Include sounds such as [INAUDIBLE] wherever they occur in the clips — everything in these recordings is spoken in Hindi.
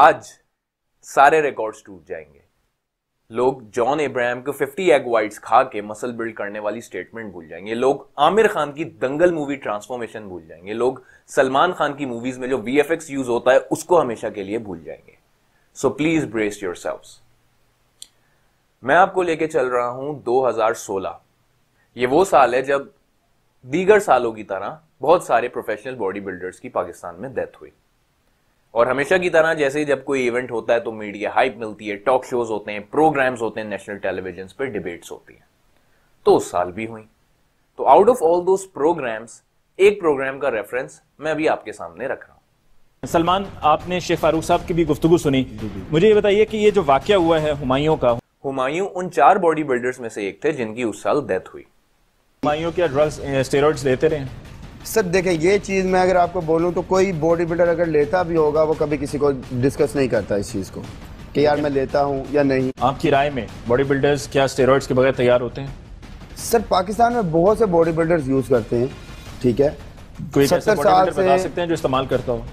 आज सारे रिकॉर्ड्स टूट जाएंगे लोग जॉन इब्राहम को 50 एग वाइट्स खा के मसल बिल्ड करने वाली स्टेटमेंट भूल जाएंगे लोग आमिर खान की दंगल मूवी ट्रांसफॉर्मेशन भूल जाएंगे लोग सलमान खान की मूवीज में जो वी यूज होता है उसको हमेशा के लिए भूल जाएंगे सो प्लीज ब्रेस योर मैं आपको लेके चल रहा हूं 2016 ये वो साल है जब दीगर सालों की तरह बहुत सारे प्रोफेशनल बॉडी बिल्डर्स की पाकिस्तान में डेथ हुई और हमेशा की तरह जैसे ही जब कोई इवेंट होता है तो मीडिया हाइप मिलती है टॉक शोज होते हैं प्रोग्राम्स होते हैं नेशनल टेलीविजन पर डिबेट्स होती हैं तो उस साल भी हुई तो आउट ऑफ ऑल दो प्रोग्राम्स एक प्रोग्राम का रेफरेंस मैं अभी आपके सामने रख रहा हूँ सलमान आपने शेख फारूक साहब की भी गुफ्तु सुनी मुझे ये बताइए कि ये जो वाक्य हुआ है हुमायूं का हुमायूं उन चार बॉडी बिल्डर्स में से एक थे जिनकी उस साल डेथ हुई हुमायूं क्या ड्रग्स स्टेरॉइड्स लेते रहे सर देखें ये चीज़ मैं अगर आपको बोलूँ तो कोई बॉडी बिल्डर अगर लेता भी होगा वो कभी किसी को डिस्कस नहीं करता इस चीज़ को कि यार मैं लेता हूँ या नहीं आपकी राय में बॉडी बिल्डर्स क्या स्टेरॉइड्स के बगैर तैयार होते हैं सर पाकिस्तान में बहुत से बॉडी बिल्डर्स यूज़ करते हैं ठीक है कोई सत्तर साल से बता सकते हैं जो इस्तेमाल करता हो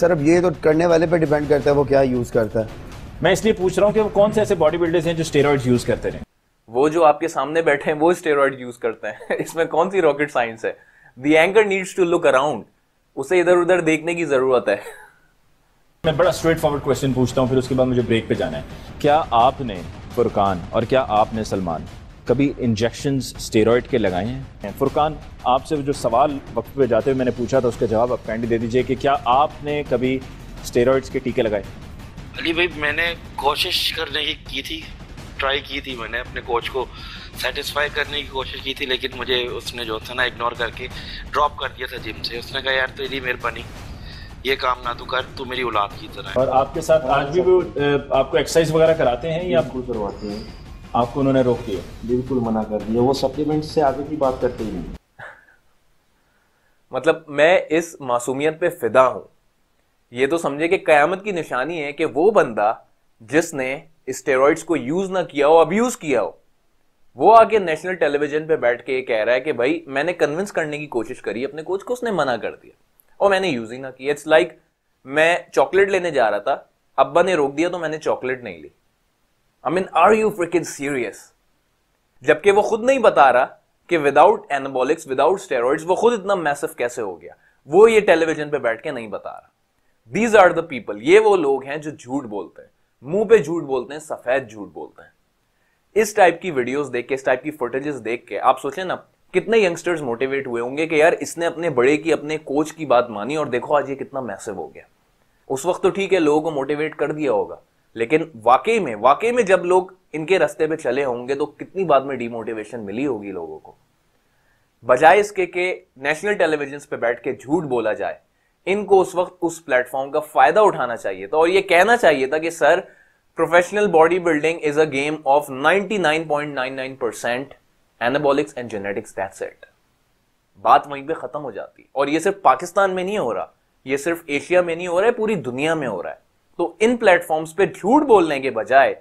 सर अब ये तो करने वाले पर डिपेंड करता है वो क्या यूज़ करता है मैं इसलिए पूछ रहा हूँ कि वो कौन से ऐसे बॉडी बिल्डर्स हैं जो स्टेरॉइड यूज़ करते हैं वो जो आपके सामने बैठे हैं वो स्टेरॉइड यूज़ करते हैं [LAUGHS] इसमें कौन सी रॉकेट साइंस है anchor needs to look around उसे इधर उधर देखने की जरूरत है मैं बड़ा स्ट्रेट फॉरवर्ड क्वेश्चन पूछता हूँ फिर उसके बाद मुझे ब्रेक पे जाना है क्या आपने फुरकान और क्या आपने सलमान कभी इंजेक्शन स्टेरॉयड के लगाए हैं फुरकान आपसे जो सवाल वक्त पे जाते हुए मैंने पूछा था उसका जवाब आप कैंडी दे दीजिए कि क्या आपने कभी स्टेरॉइड्स के टीके लगाए अली भाई मैंने कोशिश करने की की थी ट्राई की थी मैंने अपने कोच को सेटिस्फाई करने की कोशिश की थी लेकिन मुझे उसने जो था ना इग्नोर करके ड्रॉप कर दिया था जिम से उसने कहा यार तेरी मेहरबानी ये काम ना तू कर तू मेरी औलाद की तरह और आपके साथ आज भी वो आपको एक्सरसाइज वगैरह कराते हैं या आपको करवाते हैं आपको उन्होंने रोक दिया बिल्कुल मना कर दिया वो सप्लीमेंट से आगे की बात करते ही नहीं मतलब मैं इस मासूमियत पे फिदा हूं ये तो समझे कि कयामत की निशानी है कि वो बंदा जिसने स्टेरॉइड्स को यूज ना किया हो अब्यूज किया हो वो आके नेशनल टेलीविजन पे बैठ के ये कह रहा है कि भाई मैंने कन्विंस करने की कोशिश करी अपने कोच को उसने मना कर दिया और मैंने यूज ही ना किया इट्स लाइक like, मैं चॉकलेट लेने जा रहा था अब्बा ने रोक दिया तो मैंने चॉकलेट नहीं ली I mean are you freaking serious जबकि वो खुद नहीं बता रहा कि विदाउट एनाबोलिक्स विदाउट स्टेरॉइड्स वो खुद इतना मैसिव कैसे हो गया वो ये टेलीविजन पे बैठ के नहीं बता रहा दीज आर द पीपल ये वो लोग हैं जो झूठ बोलते हैं मुंह पे झूठ बोलते हैं सफेद झूठ बोलते हैं इस टाइप की वीडियोस देख के इस टाइप की फुटेजेस देख के आप सोचे ना कितने यंगस्टर्स मोटिवेट हुए होंगे कि यार इसने अपने बड़े की अपने कोच की बात मानी और देखो आज ये कितना मैसिव हो गया उस वक्त तो ठीक है लोगों को मोटिवेट कर दिया होगा लेकिन वाकई में वाकई में जब लोग इनके रास्ते पे चले होंगे तो कितनी बाद में डिमोटिवेशन मिली होगी लोगों को बजाय इसके के नेशनल टेलीविजन पे बैठ के झूठ बोला जाए इनको उस वक्त उस प्लेटफॉर्म का फायदा उठाना चाहिए था और ये कहना चाहिए था कि sir professional body building is a game of 99.99 percent anabolics and genetics that's it बात वहीं पे खत्म हो जाती और ये सिर्फ पाकिस्तान में नहीं हो रहा ये सिर्फ एशिया में नहीं हो रहा है पूरी दुनिया में हो रहा है तो इन प्लेटफॉर्म्स पे झूठ बोलने के बजाय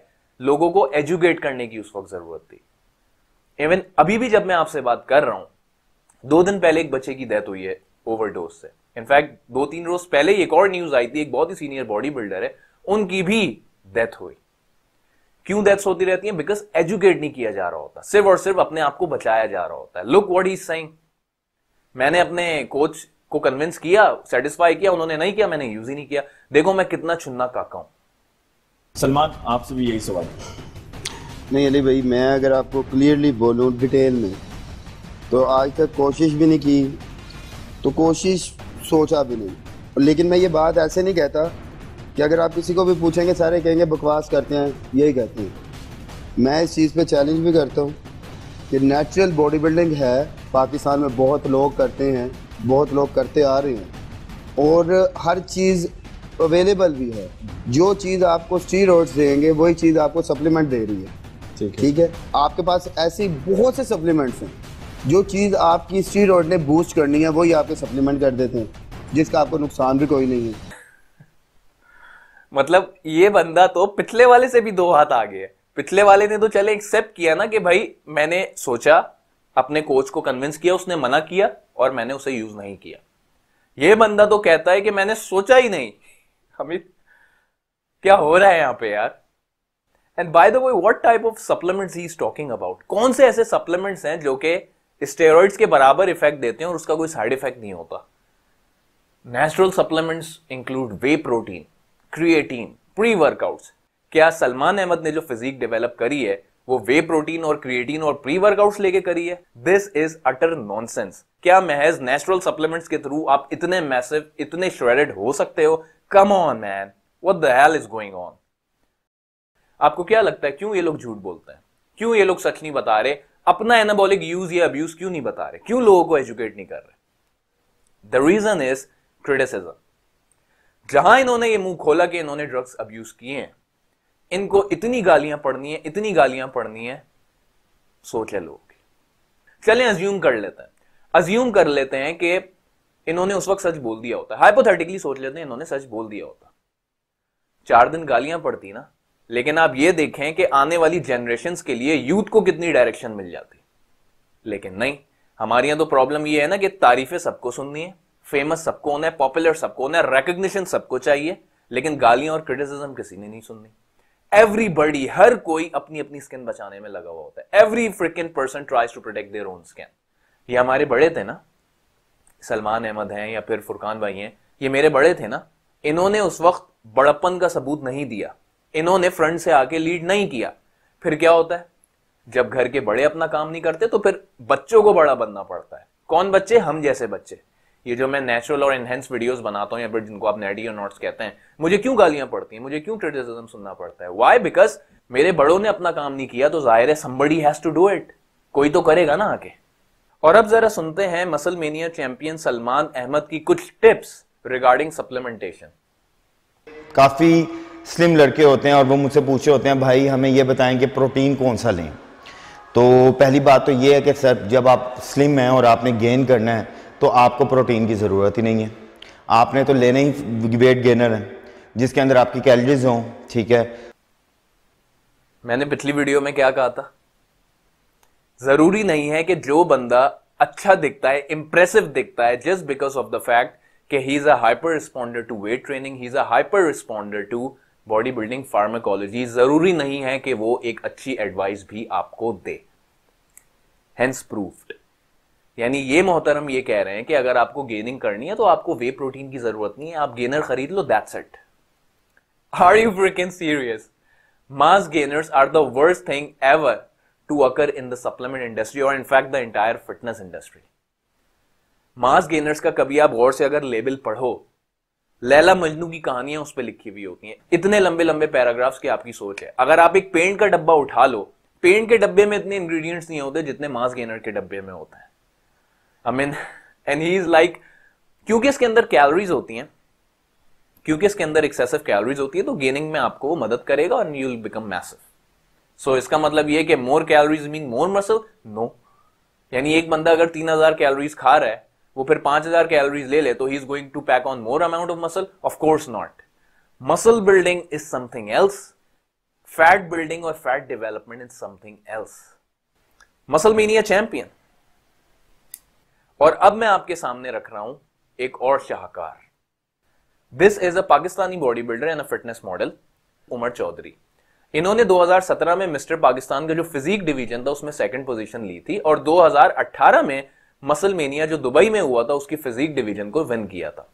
लोगों को एजुकेट करने की उस वक्त जरूरत थी इवन अभी भी जब मैं आपसे बात कर रहा हूं दो दिन पहले एक बच्चे की डेथ हुई है ओवरडोज से इनफैक्ट दो तीन रोज पहले ही एक और न्यूज आई थी एक बहुत ही सीनियर बॉडी बिल्डर है उनकी भी डेथ हुई क्यों डेथ्स होती रहती है बिकॉज एजुकेट नहीं किया जा रहा होता सिर्फ और सिर्फ अपने आप को बचाया जा रहा होता है लुक वॉट इज सेइंग मैंने अपने कोच को कन्विंस किया सेटिस्फाई किया उन्होंने नहीं किया मैंने यूज ही नहीं किया देखो मैं कितना चुनना काका हूं सलमान आपसे भी यही सवाल नहीं अली भाई मैं अगर आपको क्लियरली बोलूं डिटेल में तो आज तक कोशिश भी नहीं की तो कोशिश सोचा भी नहीं लेकिन मैं ये बात ऐसे नहीं कहता कि अगर आप किसी को भी पूछेंगे सारे कहेंगे बकवास करते हैं यही कहते हैं मैं इस चीज़ पे चैलेंज भी करता हूँ कि नेचुरल बॉडी बिल्डिंग है पाकिस्तान में बहुत लोग करते हैं बहुत लोग करते आ रहे हैं और हर चीज़ अवेलेबल भी है जो चीज़ आपको स्टी देंगे वही चीज़ आपको सप्लीमेंट दे रही है ठीक है है आपके पास ऐसी बहुत से सप्लीमेंट्स हैं जो चीज़ आपकी स्टी ने बूस्ट करनी है वही आपके सप्लीमेंट कर देते हैं जिसका आपको नुकसान भी कोई नहीं है मतलब ये बंदा तो पिछले वाले से भी दो हाथ आगे है पिछले वाले ने तो चले एक्सेप्ट किया ना कि भाई मैंने सोचा अपने कोच को कन्विंस किया उसने मना किया और मैंने उसे यूज नहीं किया ये बंदा तो कहता है कि मैंने सोचा ही नहीं अमित क्या हो रहा है यहाँ पे यार and by the way what type of supplements he is talking about कौन से ऐसे सप्लीमेंट्स हैं जो कि स्टेरॉइड्स के बराबर इफेक्ट देते हैं और उसका कोई साइड इफेक्ट नहीं होता natural supplements include whey protein creatine pre workouts क्या सलमान अहमद ने जो फिजिक डेवलप करी है वो वे प्रोटीन और क्रिएटीन और प्री वर्कआउट्स लेके करी है दिस इज अटर नॉनसेंस क्या महज नेचुरल सप्लीमेंट्स के थ्रू आप इतने मैसिव इतने श्रेडेड हो सकते हो come on man what the hell is going on आपको क्या लगता है क्यों ये लोग झूठ बोलते हैं क्यों ये लोग सच नहीं बता रहे अपना एनाबॉलिक यूज या अब्यूज क्यों नहीं बता रहे क्यों लोगों को एजुकेट नहीं कर रहे द रीजन इज क्रिटिसिज्म जहां इन्होंने ये मुंह खोला कि इन्होंने ड्रग्स अब्यूज किए हैं इनको इतनी गालियां पढ़नी है इतनी गालियां पढ़नी है सोच ले लोग चलें अज्यूम कर लेते हैं अज्यूम कर लेते हैं कि इन्होंने उस वक्त सच बोल दिया होता है हाइपोथेटिकली सोच लेते हैं इन्होंने सच बोल दिया होता चार दिन गालियां पड़ती ना लेकिन आप ये देखें कि आने वाली जनरेशन के लिए यूथ को कितनी डायरेक्शन मिल जाती लेकिन नहीं हमारे यहां तो प्रॉब्लम यह है ना कि तारीफें सबको सुननी है फेमस सबको होना है पॉपुलर सबको होना है रिकग्निशन सबको चाहिए लेकिन गालियां और क्रिटिसिज्म किसी ने नहीं सुननी एवरीबडी हर कोई अपनी अपनी स्किन बचाने में लगा हुआ होता है every freaking person tries to protect their own skin ये हमारे बड़े थे ना सलमान अहमद हैं या फिर फुरकान भाई हैं ये मेरे बड़े थे ना इन्होंने उस वक्त बड़प्पन का सबूत नहीं दिया इन्होंने फ्रंट से आके लीड नहीं किया फिर क्या होता है जब घर के बड़े अपना काम नहीं करते तो फिर बच्चों को बड़ा बनना पड़ता है कौन बच्चे हम जैसे बच्चे ये जो मैं नेचुरल और एनहेंस वीडियोस बनाता हूँ या फिर जिनको आप नेडी और नोट्स कहते हैं मुझे क्यों गालियां पड़ती हैं मुझे क्यों क्रिटिसिज्म सुनना पड़ता है वाई बिकॉज मेरे बड़ों ने अपना काम नहीं किया तो जाहिर है somebody has to do it कोई तो करेगा ना आके और अब जरा सुनते हैं Muscle Mania champion Salman Ahmed की कुछ टिप्स रिगार्डिंग सप्लीमेंटेशन काफी स्लिम लड़के होते हैं और वो मुझसे पूछे होते हैं भाई हमें ये बताएं कि प्रोटीन कौन सा लें तो पहली बात तो ये है कि सर जब आप स्लिम हैं और आपने गेन करना है तो आपको प्रोटीन की ज़रूरत ही नहीं है आपने तो लेने ही वेट गेनर है जिसके अंदर आपकी कैलरीज हों ठीक है मैंने पिछली वीडियो में क्या कहा था ज़रूरी नहीं है कि जो बंदा अच्छा दिखता है इंप्रेसिव दिखता है just because of the fact कि he is a hyper responder to weight training he is a hyper responder to body building pharmacology ज़रूरी नहीं है कि वो एक अच्छी एडवाइस भी आपको दे हेंस प्रूफ्ड यानी ये मोहतरम ये कह रहे हैं कि अगर आपको गेनिंग करनी है तो आपको वे प्रोटीन की जरूरत नहीं है आप गेनर खरीद लो that set are you freaking serious mass gainers are the worst thing ever to occur in the supplement industry और in fact the entire fitness industry mass gainers का कभी आप गौर से अगर लेबल पढ़ो लैला मजनू की कहानियां उस पर लिखी हुई होती हैं इतने लंबे लंबे पैराग्राफ्स की आपकी सोच है अगर आप एक पेंट का डब्बा उठा लो पेंट के डब्बे में इतने इंग्रेडिएंट्स नहीं होते जितने मास गेनर के डब्बे में होते हैं I mean and he is like क्योंकि इसके अंदर कैलोरीज होती हैं क्योंकि इसके अंदर एक्सेसिव कैलोरीज होती है तो गेनिंग में आपको वो मदद करेगा और you will become massive so इसका मतलब ये कि more calories mean more muscle no यानी एक बंदा अगर तीन हजार कैलोरीज खा रहा है वो फिर पांच हजार कैलोरीज ले ले तो he is going to pack on more amount of muscle of course not muscle building is something else fat building और fat development is something else Muscle Mania champion और अब मैं आपके सामने रख रहा हूं एक और शाहकार this is a Pakistani body builder and a fitness model Umar Chaudhry इन्होंने 2017 में मिस्टर पाकिस्तान का जो फिजिक डिवीजन था उसमें सेकंड पोजीशन ली थी और 2018 में मसल मेनिया जो दुबई में हुआ था उसकी फिजिक डिवीजन को विन किया था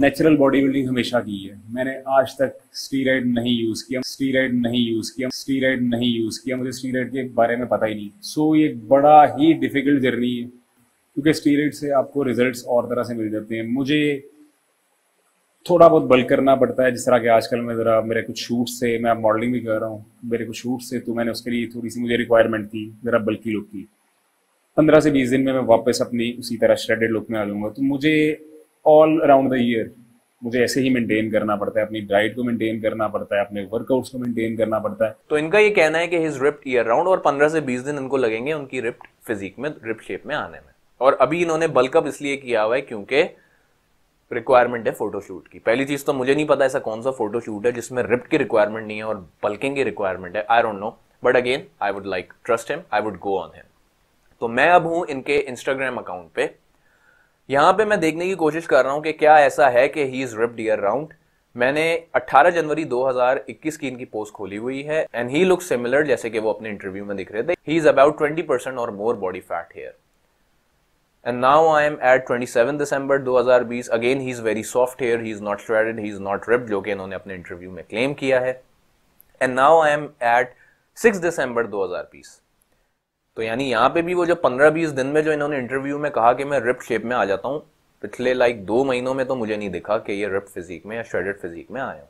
नेचुरल बॉडी बिल्डिंग हमेशा की है मैंने आज तक स्टीराइड नहीं यूज किया स्टीराइड नहीं यूज किया स्टीराइड नहीं यूज किया मुझे स्टीराइड के बारे में पता ही नहीं सो so, ये बड़ा ही डिफिकल्ट जर्नी है क्योंकि स्टीरियड से आपको रिजल्ट और तरह से मिल जाते हैं मुझे थोड़ा बहुत बल्क करना पड़ता है जिस तरह के आजकल मैं ज़रा मेरे कुछ शूट से मैं मॉडलिंग भी कर रहा हूँ मेरे कुछ शूट से तो मैंने उसके लिए थोड़ी सी मुझे रिक्वायरमेंट थी ज़रा बल्कि लुक की पंद्रह से बीस दिन में मैं वापस अपनी उसी तरह श्रेडेड लुक में आ जाऊँगा तो मुझे ऑल अराउंड द ईयर मुझे ऐसे ही मेंटेन करना पड़ता है अपनी डाइट को मेंटेन करना पड़ता है अपने वर्कआउट्स को मेंटेन करना पड़ता है तो इनका ये कहना है कि हिज रिप्ट ईयर राउंड और पंद्रह से बीस दिन इनको लगेंगे उनकी रिप्ट फिजिक में रिप्ट शेप में आने में और अभी इन्होंने बल्कअप इसलिए किया हुआ है क्योंकि रिक्वायरमेंट है फोटोशूट की पहली चीज़ तो मुझे नहीं पता ऐसा कौन सा फोटोशूट है जिसमें रिप की रिक्वायरमेंट नहीं है और बल्किंग की रिक्वायरमेंट है I don't know but again I would like trust him I would go on him तो मैं अब हूं इनके इंस्टाग्राम अकाउंट पे यहां पे मैं देखने की कोशिश कर रहा हूं कि क्या ऐसा है कि he is ripped year round मैंने 18 जनवरी 2021 की इनकी पोस्ट खोली हुई है एंड ही लुक सिमिलर जैसे कि वो अपने इंटरव्यू में दिख रहे थे ही इज अबाउट 20 परसेंट और more body fat here and now I am at 27 December 2020 again he's very soft here. He's not shredded He's not ripped जो कि इन्होंने अपने इंटरव्यू में क्लेम किया है and now I am at 6 December 2020 तो यानी यहाँ पे भी वो जो 15-20 दिन में जो इन्होंने इंटरव्यू में कहा कि मैं ripped shape में आ जाता हूँ पिछले लाइक दो महीनों में तो मुझे नहीं दिखा कि ये ripped physique में या shredded physique में आया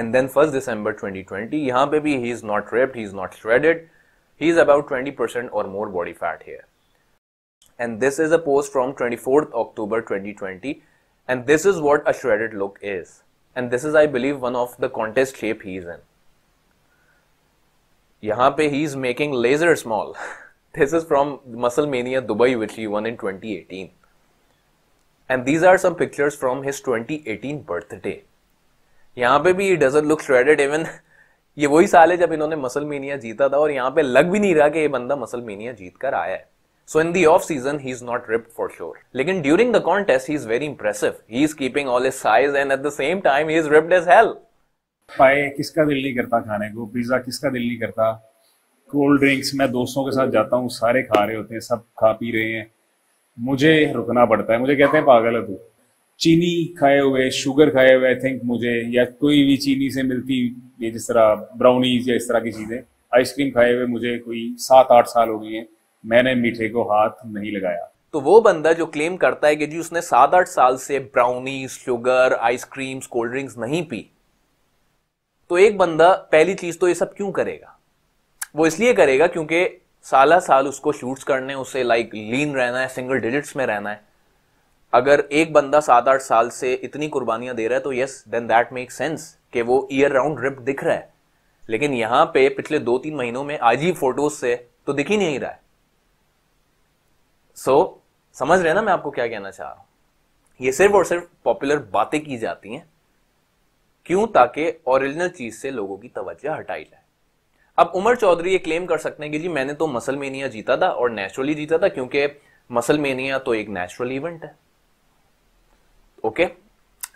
and then 1 December 2020 यहाँ पे not ripped he not shredded he about 20% or more body fat here and this is a post from 24th October 2020 and this is what a shredded look is and this is I believe one of the contest shape he's in. यहाँ पे making laser small. [LAUGHS] this is from Muscle Mania Dubai which he won in 2018. And these are some pictures from his 2018 birthday. यहाँ पे भी he doesn't look shredded even ये वही साल है जब इन्होंने मसल जीता था और यहाँ पे लग भी नहीं रहा कि ये बंदा मसल मेनिया जीत कर आया है So in the off season, he's not ripped for sure. Lekin during the contest, he's very impressive. He's keeping all his size and at the same time, he's ripped as hell. पाए किसका दिल नहीं करता खाने को पिज्जा किसका दिल नहीं करता कोल्ड ड्रिंक्स मैं दोस्तों के साथ जाता हूँ सारे खा रहे होते हैं सब खा पी रहे हैं मुझे रुकना पड़ता है मुझे कहते हैं पागल है तू चीनी खाए हुए शुगर खाए हुए आई थिंक मुझे या कोई भी चीनी से मिलती ये जिस तरह ब्राउनीज या इस तरह की चीज़ें आइसक्रीम खाए हुए मुझे कोई सात आठ साल हो गई हैं मैंने मीठे को हाथ नहीं लगाया तो वो बंदा जो क्लेम करता है कि जी उसने सात आठ साल से brownie sugar ice cream cold drinks नहीं पी तो एक बंदा पहली चीज तो ये सब क्यों करेगा वो इसलिए करेगा क्योंकि साला साल उसको शूट्स करने उसे लाइक लीन रहना है सिंगल डिजिट्स में रहना है अगर एक बंदा सात आठ साल से इतनी कुर्बानियां दे रहा है तो yes then that make sense कि वो ईयर राउंड रिप दिख रहा है लेकिन यहाँ पे पिछले दो तीन महीनों में आज ही फोटोज से तो दिख ही नहीं रहा है सो so, समझ रहे हैं ना मैं आपको क्या कहना चाह रहा हूं ये सिर्फ और सिर्फ पॉपुलर बातें की जाती हैं क्यों ताकि ओरिजिनल चीज से लोगों की तवज्जो हटाई जाए अब उमर चौधरी ये क्लेम कर सकते हैं कि जी मैंने तो मसल मेनिया जीता था और नेचुरली जीता था क्योंकि मसल मेनिया तो एक नेचुरल इवेंट है okay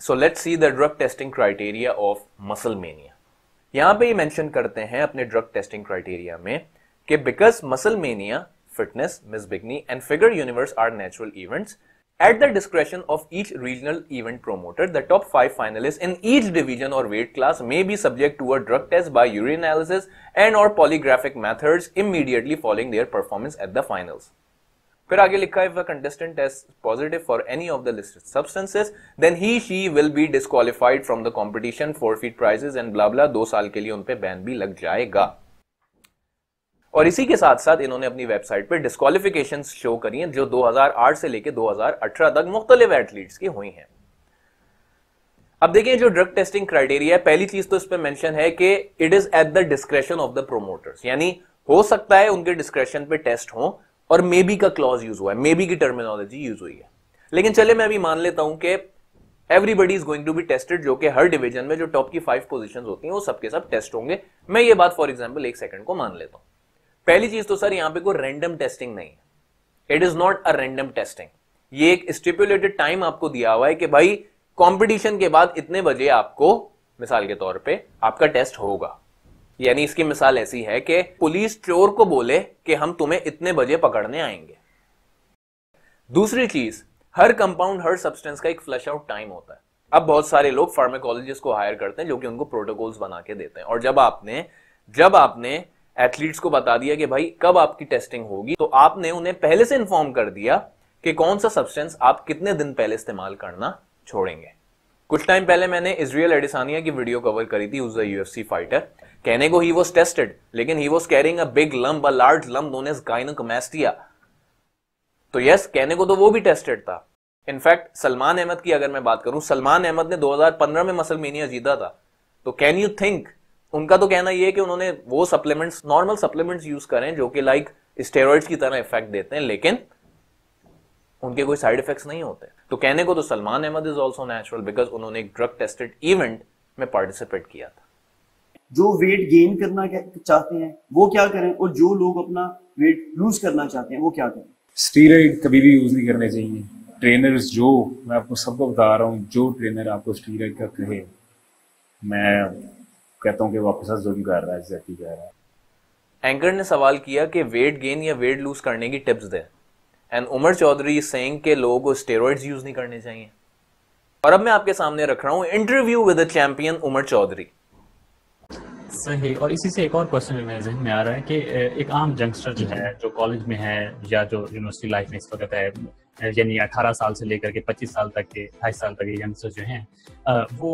so let's see the drug testing criteria of Muscle Mania यहां पे ये मेंशन करते हैं अपने ड्रग टेस्टिंग क्राइटेरिया में कि because Muscle Mania fitness, Miss Bikini, and figure universe are natural events. At the discretion of each regional event promoter, the top 5 finalists in each division or weight class may be subject to a drug test by urine analysis and or polygraphic methods immediately following their performance at the finals. If a लिखा है contestant is positive for any of the listed substances then he she will be disqualified from the competition forfeit blah. blah blah blah दो साल के लिए उन पे और इसी के साथ साथ इन्होंने अपनी वेबसाइट पर डिस्कालिफिकेशन शो करी हैं जो 2008 से लेकर 2018 तक मुख्तलिफ एथलीट्स की हुई हैं अब देखिए जो ड्रग टेस्टिंग क्राइटेरिया है पहली चीज तो इस पर मैंशन है कि it is at the discretion of the promoters यानी हो सकता है उनके डिस्क्रेशन पे टेस्ट हो और मे बी का क्लॉज यूज हुआ है मे बी की टर्मिनोलॉजी यूज हुई है लेकिन चले मैं अभी मान लेता हूं कि everybody is going to be tested जो कि हर डिवीजन में जो टॉप की फाइव पोजिशन होती हैं वो सबके सब टेस्ट होंगे मैं ये बात फॉर एग्जाम्पल एक सेकंड को मान लेता हूं पहली चीज तो सर यहां पे कोई रैंडम टेस्टिंग नहीं है it is not a random testing ये एक स्टिपुलेटेड टाइम आपको दिया हुआ है कि भाई कंपटीशन के बाद इतने बजे आपको मिसाल के तौर पे आपका टेस्ट होगा यानी इसकी मिसाल ऐसी है कि पुलिस चोर को बोले कि हम तुम्हें इतने बजे पकड़ने आएंगे दूसरी चीज हर कंपाउंड हर सब्सटेंस का एक फ्लश आउट टाइम होता है अब बहुत सारे लोग फार्मेकोलॉजिस्ट को हायर करते हैं जो कि उनको प्रोटोकॉल्स बना के देते हैं और जब आपने जब आपने एथलीट्स को बता दिया कि भाई कब आपकी टेस्टिंग होगी तो आपने उन्हें पहले से इन्फॉर्म कर दिया कि कौन सा सब्सटेंस आप कितने दिन पहले इस्तेमाल करना छोड़ेंगे कुछ टाइम पहले मैंने इसराइल एडिसानिया की वीडियो कवर करी थी उज यूएफसी फाइटर कहने को ही वॉज टेस्टेड लेकिन he was carrying a big lump a large lump known as gynecomastia तो यस कहने को तो वो भी टेस्टेड था इनफैक्ट सलमान अहमद की अगर मैं बात करूं सलमान अहमद ने 2015 में मसलमेनिया जीता था तो कैन यू थिंक उनका तो कहना यह है कि उन्होंने वो सप्लीमेंट्स नॉर्मल सप्लीमेंट्स यूज करें जो कि लाइक स्टेरॉइड्स की तरह इफेक्ट देते हैं लेकिन उनके कोई साइड इफेक्ट्स नहीं होते तो कहने को तो Salman Ahmed is also natural because उन्होंने एक ड्रग टेस्टेड इवेंट में पार्टिसिपेट किया था जो वेट गेन करना चाहते हैं वो क्या करें और जो लोग अपना वेट लूज करना चाहते हैं वो क्या करें स्टीरॉइड कभी भी यूज नहीं करने चाहिए ट्रेनर्स जो मैं आपको सबको बता रहा हूँ जो ट्रेनर आपको स्टीरॉइड का कहे मैं कहता हूँ कि वापस आपके साथ कर रहा है ज्यादा कर रहा है एंकर ने सवाल किया कि वेट गेन या वेट लूज करने की टिप्स दें एंड उमर चौधरी सेंग के लोगों को स्टेरॉइड्स यूज नहीं करने चाहिए और अब मैं आपके सामने रख रहा हूँ interview with champion Umar Chaudhry सही और इसी से एक और क्वेश्चन मेरे जहन में आ रहा है कि एक आम जंगस्टर जो है जो कॉलेज में है या जो यूनिवर्सिटी लाइफ में इस वक्त है यानी 18 साल से लेकर के 25 साल तक के 28 साल तक के यंगस्टर जो हैं वो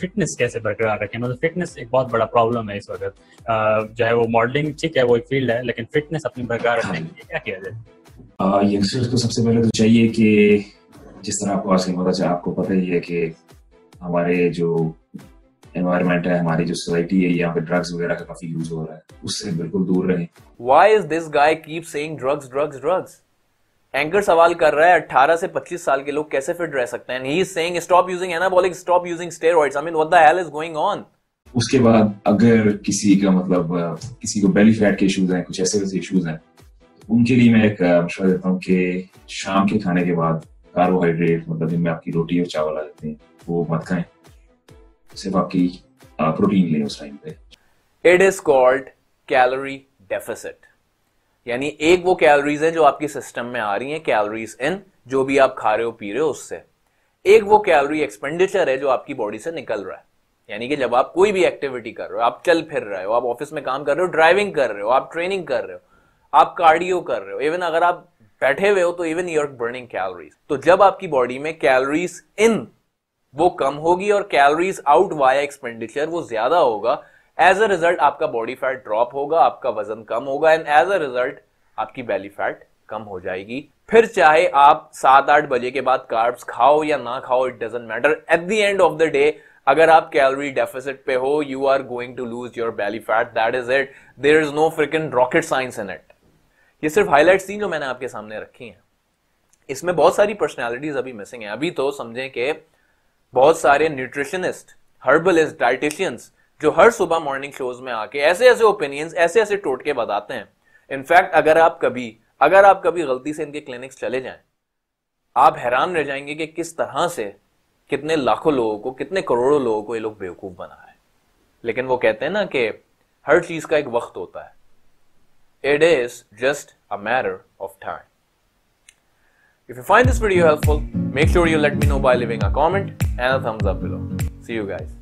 फिटनेस कैसे बरकरार रखें मतलब फिटनेस एक बहुत बड़ा प्रॉब्लम है इस वक्त जो है वो मॉडलिंग ठीक है वो एक फील्ड है लेकिन फिटनेस अपनी बरकरार रखने के लिए क्या किया जाए यंगस्टर्स को सबसे पहले तो चाहिए कि जिस तरह आपको आजकल पता चाहिए आपको पता ही है कि हमारे जो एनवायरमेंट है हमारी जो सोसाइटी है यहाँ पे ड्रग्स वगैरह का काफी यूज हो रहा है उससे बिल्कुल दूर रहें why is this guy keep saying drugs drugs drugs anchor सवाल कर रहा है 18 से पच्चीस साल के लोग कैसे फिट रह सकते हैं stop using anabolic stop using steroids I mean what the hell is going on उसके बाद अगर किसी का मतलब किसी को बेली फैट के इश्यूज हैं कुछ ऐसे वैसे इश्यूज हैं तो उनके लिए मैं एक मशवरा देता हूँ कि शाम के खाने के बाद कार्बोहाइड्रेट मतलब जिनमें आपकी रोटी और चावल आ जाते हैं वो मत खाएं सिर्फ आपकी प्रोटीन लें उस टाइम पे it is called calorie deficit यानी एक वो कैलोरीज है जो आपकी सिस्टम में आ रही है कैलोरीज इन जो भी आप खा रहे हो पी रहे हो उससे एक वो कैलोरी एक्सपेंडिचर है जो आपकी बॉडी से निकल रहा है यानी कि जब आप कोई भी एक्टिविटी कर रहे हो आप चल फिर रहे हो आप ऑफिस में काम कर रहे हो ड्राइविंग कर रहे हो आप ट्रेनिंग कर रहे हो आप कार्डियो कर रहे हो इवन अगर आप बैठे हुए हो तो इवन यूर बर्निंग कैलोरीज तो जब आपकी बॉडी में कैलोरीज इन वो कम होगी और कैलोरीज आउट वाया एक्सपेंडिचर वो ज्यादा होगा एज अ रिजल्ट आपका बॉडी फैट ड्रॉप होगा आपका वजन कम होगा एंड एज अ रिजल्ट आपकी बैली फैट कम हो जाएगी फिर चाहे आप सात आठ बजे के बाद कार्ब्स खाओ या ना खाओ it doesn't matter at the end of the day अगर आप कैलोरी डेफिसिट पे हो you are going to lose your belly fat that is it there is no in rocket science in it ये सिर्फ हाईलाइट थी जो मैंने आपके सामने रखी हैं इसमें बहुत सारी पर्सनैलिटीज अभी मिसिंग है अभी तो समझें कि बहुत सारे न्यूट्रिशनिस्ट हर्बलिस्ट डाइटिशियंस जो हर सुबह मॉर्निंग शोज में आके ऐसे ऐसे ओपिनियंस ऐसे ऐसे टोटके बताते हैं इनफैक्ट अगर आप कभी अगर आप कभी गलती से इनके क्लिनिक्स चले जाएं आप हैरान रह जाएंगे कि किस तरह से कितने लाखों लोगों को कितने करोड़ों लोगों को ये लोग बेवकूफ़ बना है लेकिन वो कहते हैं ना कि हर चीज़ का एक वक्त होता है it is just a matter of time If you find this video helpful, make sure you let me know by leaving a comment and a thumbs up below. See you guys.